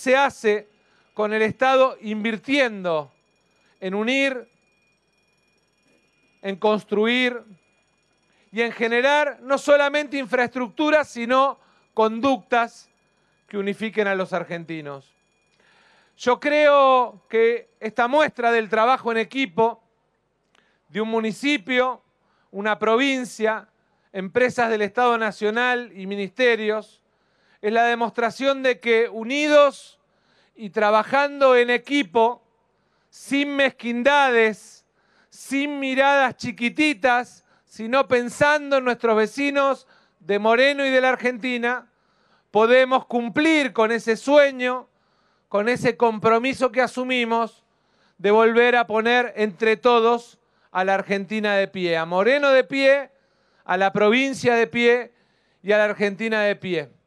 se hace con el Estado invirtiendo en unir, en construir y en generar no solamente infraestructuras, sino conductas que unifiquen a los argentinos. Yo creo que esta muestra del trabajo en equipo de un municipio, una provincia, empresas del Estado Nacional y ministerios, es la demostración de que unidos y trabajando en equipo, sin mezquindades, sin miradas chiquititas, sino pensando en nuestros vecinos de Moreno y de la Argentina, podemos cumplir con ese sueño, con ese compromiso que asumimos de volver a poner entre todos a la Argentina de pie, a Moreno de pie, a la provincia de pie y a la Argentina de pie.